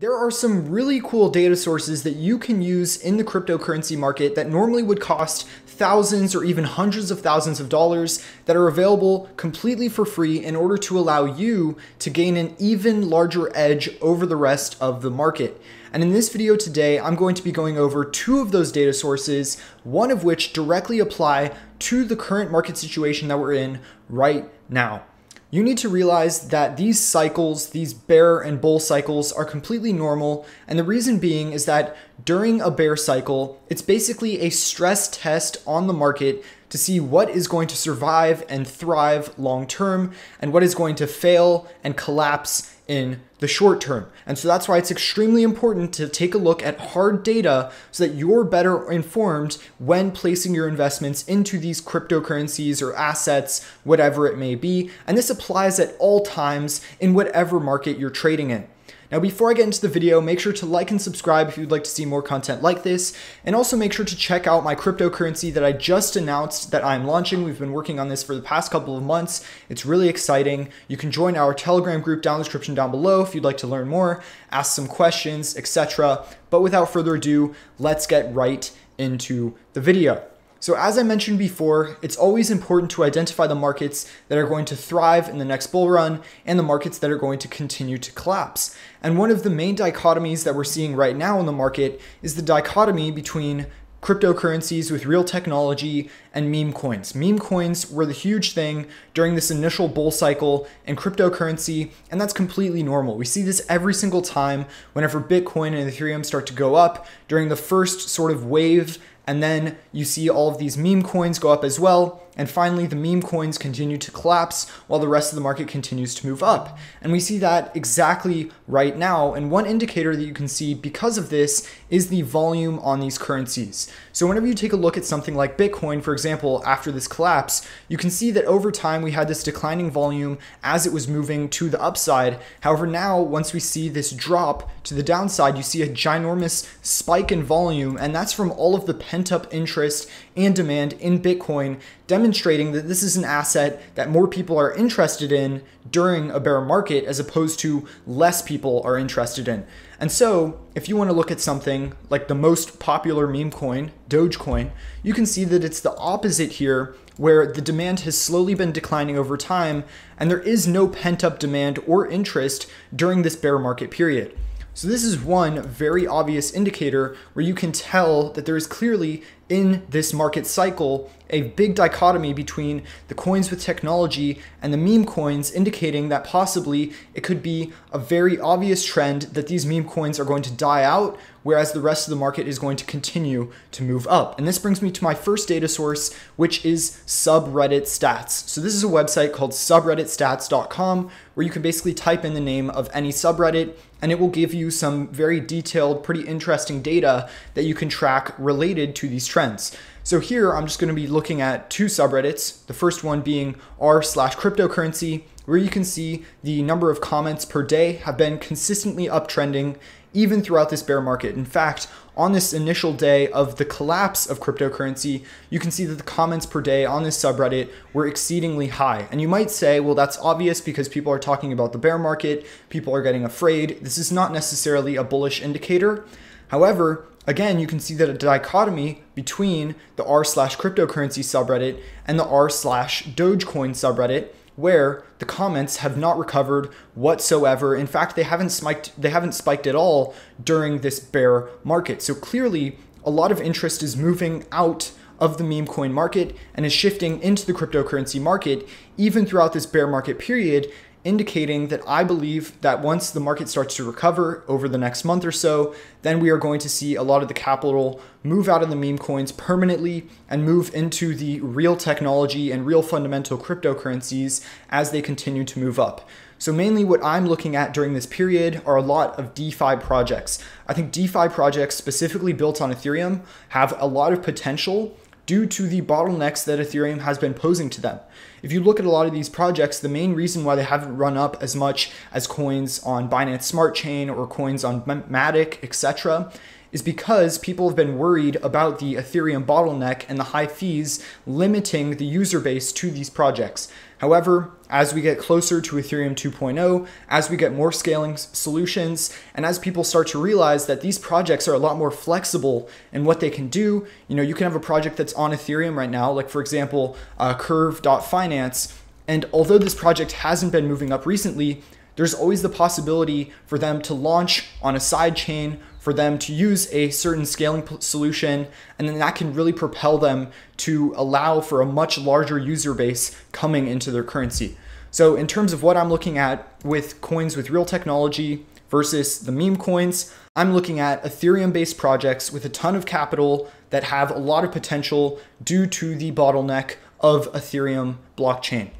There are some really cool data sources that you can use in the cryptocurrency market that normally would cost thousands or even hundreds of thousands of dollars that are available completely for free in order to allow you to gain an even larger edge over the rest of the market. And in this video today, I'm going to be going over two of those data sources, one of which directly apply to the current market situation that we're in right now you need to realize that these cycles, these bear and bull cycles, are completely normal. And the reason being is that during a bear cycle, it's basically a stress test on the market to see what is going to survive and thrive long term and what is going to fail and collapse in the short term. And so that's why it's extremely important to take a look at hard data so that you're better informed when placing your investments into these cryptocurrencies or assets, whatever it may be. And this applies at all times in whatever market you're trading in. Now before I get into the video, make sure to like and subscribe if you'd like to see more content like this, and also make sure to check out my cryptocurrency that I just announced that I'm launching. We've been working on this for the past couple of months. It's really exciting. You can join our Telegram group down in the description down below if you'd like to learn more, ask some questions, etc. But without further ado, let's get right into the video. So as I mentioned before, it's always important to identify the markets that are going to thrive in the next bull run and the markets that are going to continue to collapse. And one of the main dichotomies that we're seeing right now in the market is the dichotomy between cryptocurrencies with real technology and meme coins. Meme coins were the huge thing during this initial bull cycle in cryptocurrency, and that's completely normal. We see this every single time whenever Bitcoin and Ethereum start to go up during the first sort of wave and then you see all of these meme coins go up as well. And finally, the meme coins continue to collapse while the rest of the market continues to move up. And we see that exactly right now. And one indicator that you can see because of this is the volume on these currencies. So whenever you take a look at something like Bitcoin, for example, after this collapse, you can see that over time we had this declining volume as it was moving to the upside. However, now once we see this drop to the downside, you see a ginormous spike in volume. And that's from all of the pent up interest and demand in Bitcoin, demonstrating demonstrating that this is an asset that more people are interested in during a bear market as opposed to less people are interested in. And so, if you want to look at something like the most popular meme coin, Dogecoin, you can see that it's the opposite here, where the demand has slowly been declining over time, and there is no pent up demand or interest during this bear market period. So, this is one very obvious indicator where you can tell that there is clearly in this market cycle a big dichotomy between the coins with technology and the meme coins, indicating that possibly it could be a very obvious trend that these meme coins are going to die out, whereas the rest of the market is going to continue to move up. And this brings me to my first data source, which is subreddit stats. So this is a website called subredditstats.com where you can basically type in the name of any subreddit and it will give you some very detailed, pretty interesting data that you can track related to these trends trends. So here I'm just going to be looking at two subreddits. The first one being r slash cryptocurrency, where you can see the number of comments per day have been consistently uptrending even throughout this bear market. In fact, on this initial day of the collapse of cryptocurrency, you can see that the comments per day on this subreddit were exceedingly high. And you might say, well, that's obvious because people are talking about the bear market, people are getting afraid. This is not necessarily a bullish indicator. However, again, you can see that a dichotomy between the r slash cryptocurrency subreddit and the r slash Dogecoin subreddit where the comments have not recovered whatsoever. In fact, they haven't spiked they haven't spiked at all during this bear market. So clearly, a lot of interest is moving out of the meme coin market and is shifting into the cryptocurrency market even throughout this bear market period indicating that I believe that once the market starts to recover over the next month or so, then we are going to see a lot of the capital move out of the meme coins permanently and move into the real technology and real fundamental cryptocurrencies as they continue to move up. So mainly what I'm looking at during this period are a lot of DeFi projects. I think DeFi projects specifically built on Ethereum have a lot of potential due to the bottlenecks that Ethereum has been posing to them. If you look at a lot of these projects, the main reason why they haven't run up as much as coins on Binance Smart Chain or coins on Matic, etc., is because people have been worried about the Ethereum bottleneck and the high fees limiting the user base to these projects. However, as we get closer to Ethereum 2.0, as we get more scaling solutions, and as people start to realize that these projects are a lot more flexible in what they can do, you know, you can have a project that's on Ethereum right now, like for example, uh, Curve.finance. And although this project hasn't been moving up recently, there's always the possibility for them to launch on a side chain, for them to use a certain scaling solution, and then that can really propel them to allow for a much larger user base coming into their currency. So, in terms of what I'm looking at with coins with real technology versus the meme coins, I'm looking at Ethereum based projects with a ton of capital that have a lot of potential due to the bottleneck of Ethereum blockchain.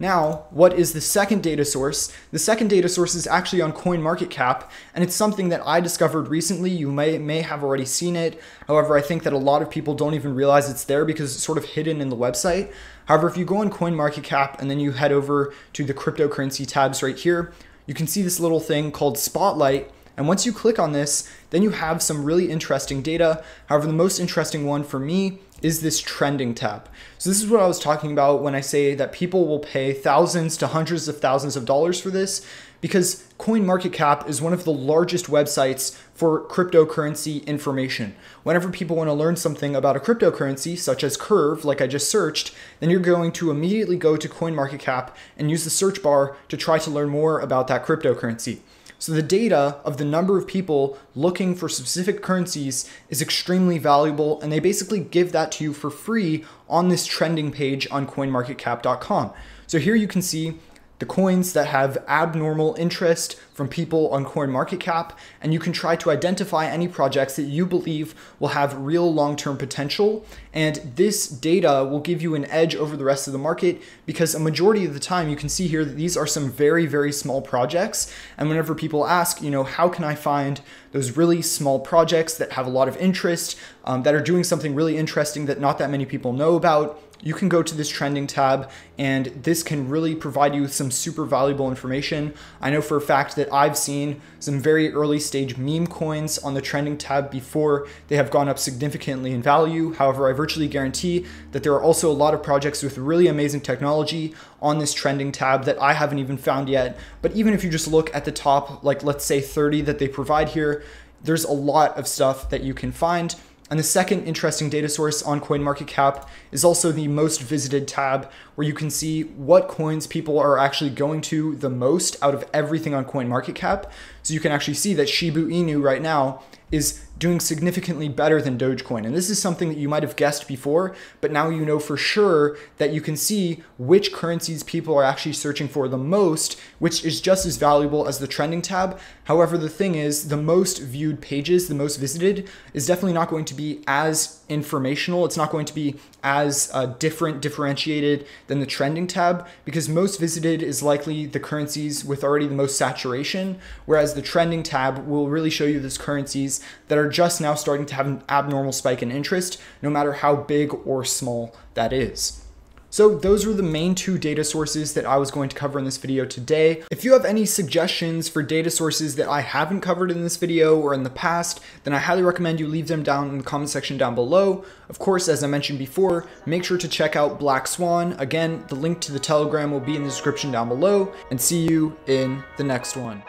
Now, what is the second data source? The second data source is actually on CoinMarketCap, and it's something that I discovered recently. You may, may have already seen it. However, I think that a lot of people don't even realize it's there because it's sort of hidden in the website. However, if you go on CoinMarketCap and then you head over to the cryptocurrency tabs right here, you can see this little thing called Spotlight. And once you click on this, then you have some really interesting data. However, the most interesting one for me is this trending tab. So this is what I was talking about when I say that people will pay thousands to hundreds of thousands of dollars for this because CoinMarketCap is one of the largest websites for cryptocurrency information. Whenever people want to learn something about a cryptocurrency, such as Curve, like I just searched, then you're going to immediately go to CoinMarketCap and use the search bar to try to learn more about that cryptocurrency. So the data of the number of people looking for specific currencies is extremely valuable, and they basically give that to you for free on this trending page on coinmarketcap.com. So here you can see the coins that have abnormal interest from people on coin market cap and you can try to identify any projects that you believe will have real long-term potential and this data will give you an edge over the rest of the market because a majority of the time you can see here that these are some very very small projects and whenever people ask you know how can i find those really small projects that have a lot of interest um, that are doing something really interesting that not that many people know about you can go to this trending tab and this can really provide you with some super valuable information. I know for a fact that I've seen some very early stage meme coins on the trending tab before they have gone up significantly in value. However, I virtually guarantee that there are also a lot of projects with really amazing technology on this trending tab that I haven't even found yet. But even if you just look at the top, like let's say 30 that they provide here, there's a lot of stuff that you can find. And the second interesting data source on CoinMarketCap is also the most visited tab, where you can see what coins people are actually going to the most out of everything on CoinMarketCap. So you can actually see that Shibu Inu right now is doing significantly better than Dogecoin. And this is something that you might have guessed before, but now you know for sure that you can see which currencies people are actually searching for the most, which is just as valuable as the trending tab. However, the thing is, the most viewed pages, the most visited, is definitely not going to be as informational. It's not going to be as uh, different, differentiated than the trending tab, because most visited is likely the currencies with already the most saturation, whereas the trending tab will really show you those currencies that are just now starting to have an abnormal spike in interest, no matter how big or small that is. So those were the main two data sources that I was going to cover in this video today. If you have any suggestions for data sources that I haven't covered in this video or in the past, then I highly recommend you leave them down in the comment section down below. Of course, as I mentioned before, make sure to check out Black Swan. Again, the link to the Telegram will be in the description down below and see you in the next one.